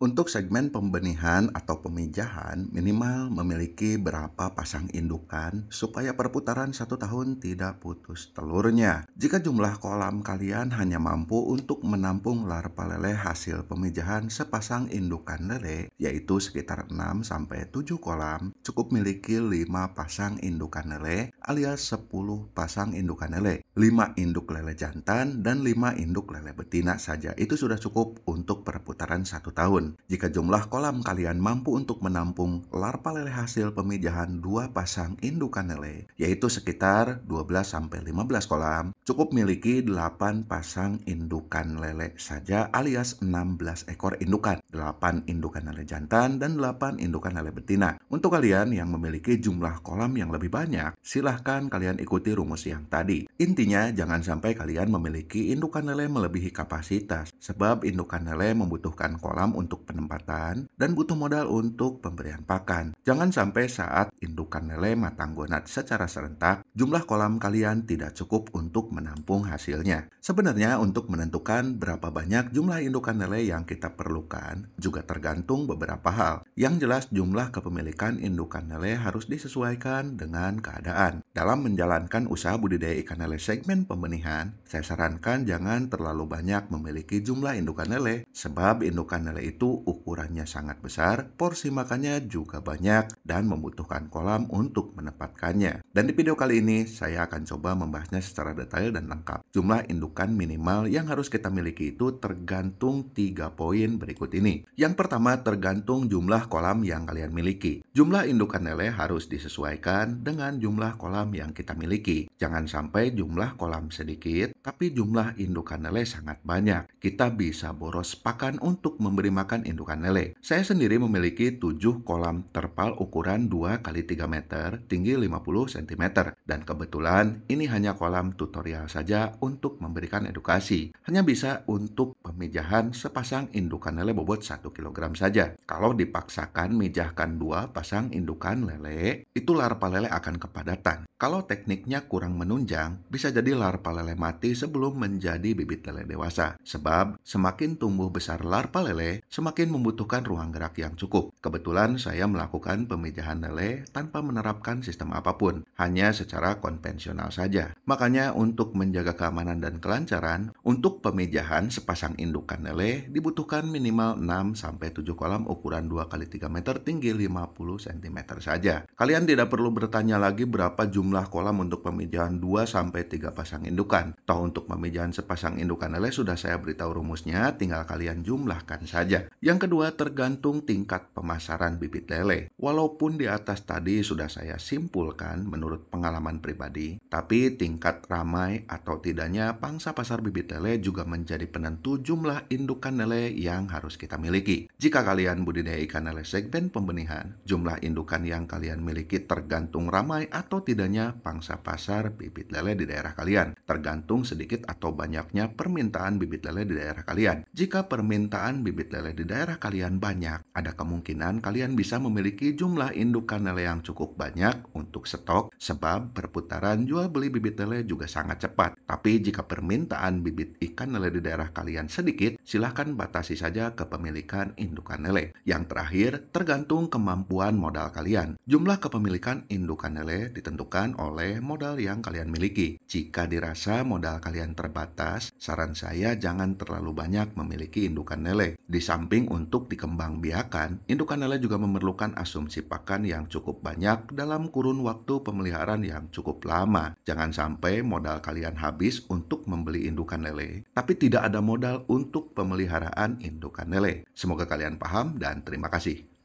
Untuk segmen pembenihan atau pemijahan, minimal memiliki berapa pasang indukan supaya perputaran satu tahun tidak putus telurnya. Jika jumlah kolam kalian hanya mampu untuk menampung larva lele hasil pemijahan sepasang indukan lele, yaitu sekitar 6-7 kolam, cukup miliki 5 pasang indukan lele alias 10 pasang indukan lele, 5 induk lele jantan, dan 5 induk lele betina saja. Itu sudah cukup untuk perputaran satu tahun jika jumlah kolam kalian mampu untuk menampung larva lele hasil pemijahan dua pasang indukan lele, yaitu sekitar 12-15 kolam, cukup miliki 8 pasang indukan lele saja alias 16 ekor indukan, 8 indukan lele jantan, dan 8 indukan lele betina. Untuk kalian yang memiliki jumlah kolam yang lebih banyak, silahkan kalian ikuti rumus yang tadi. Intinya, jangan sampai kalian memiliki indukan lele melebihi kapasitas, sebab indukan lele membutuhkan kolam untuk untuk penempatan dan butuh modal untuk pemberian pakan. Jangan sampai saat indukan lele matang gonad secara serentak, jumlah kolam kalian tidak cukup untuk menampung hasilnya. Sebenarnya untuk menentukan berapa banyak jumlah indukan lele yang kita perlukan juga tergantung beberapa hal. Yang jelas jumlah kepemilikan indukan lele harus disesuaikan dengan keadaan. Dalam menjalankan usaha budidaya ikan lele segmen pembenihan, saya sarankan jangan terlalu banyak memiliki jumlah indukan lele sebab indukan lele itu ukurannya sangat besar, porsi makannya juga banyak, dan membutuhkan kolam untuk menempatkannya. Dan di video kali ini, saya akan coba membahasnya secara detail dan lengkap. Jumlah indukan minimal yang harus kita miliki itu tergantung tiga poin berikut ini. Yang pertama, tergantung jumlah kolam yang kalian miliki. Jumlah indukan lele harus disesuaikan dengan jumlah kolam yang kita miliki. Jangan sampai jumlah kolam sedikit, tapi jumlah indukan lele sangat banyak. Kita bisa boros pakan untuk memberi makan dan indukan lele. Saya sendiri memiliki 7 kolam terpal ukuran 2 x 3 meter, tinggi 50 cm. Dan kebetulan ini hanya kolam tutorial saja untuk memberikan edukasi. Hanya bisa untuk pemijahan sepasang indukan lele bobot 1 kg saja. Kalau dipaksakan mijahkan dua pasang indukan lele, itu larpa lele akan kepadatan. Kalau tekniknya kurang menunjang, bisa jadi larpa lele mati sebelum menjadi bibit lele dewasa. Sebab, semakin tumbuh besar larpa lele, semakin membutuhkan ruang gerak yang cukup. Kebetulan saya melakukan pemijahan lele tanpa menerapkan sistem apapun, hanya secara konvensional saja. Makanya untuk menjaga keamanan dan kelancaran, untuk pemijahan sepasang indukan lele dibutuhkan minimal 6-7 kolam ukuran 2x3 meter tinggi 50 cm saja. Kalian tidak perlu bertanya lagi berapa jumlah kolam untuk pemijahan 2-3 pasang indukan. Toh untuk pemijahan sepasang indukan lele sudah saya beritahu rumusnya, tinggal kalian jumlahkan saja. Yang kedua tergantung tingkat pemasaran bibit lele. Walaupun di atas tadi sudah saya simpulkan menurut pengalaman pribadi, tapi tingkat ramai atau tidaknya pangsa pasar bibit lele juga menjadi penentu jumlah indukan lele yang harus kita miliki. Jika kalian budidaya ikan lele segmen pembenihan, jumlah indukan yang kalian miliki tergantung ramai atau tidaknya pangsa pasar bibit lele di daerah kalian, tergantung sedikit atau banyaknya permintaan bibit lele di daerah kalian. Jika permintaan bibit lele di daerah kalian banyak, ada kemungkinan kalian bisa memiliki jumlah indukan lele yang cukup banyak untuk stok sebab perputaran jual beli bibit lele juga sangat cepat. Tapi jika permintaan bibit ikan lele di daerah kalian sedikit, silahkan batasi saja kepemilikan indukan lele. Yang terakhir, tergantung kemampuan modal kalian. Jumlah kepemilikan indukan lele ditentukan oleh modal yang kalian miliki. Jika dirasa modal kalian terbatas, saran saya jangan terlalu banyak memiliki indukan lele. Di samping Penting untuk dikembangbiakan, indukan lele juga memerlukan asumsi pakan yang cukup banyak dalam kurun waktu pemeliharaan yang cukup lama. Jangan sampai modal kalian habis untuk membeli indukan lele, tapi tidak ada modal untuk pemeliharaan indukan lele. Semoga kalian paham dan terima kasih.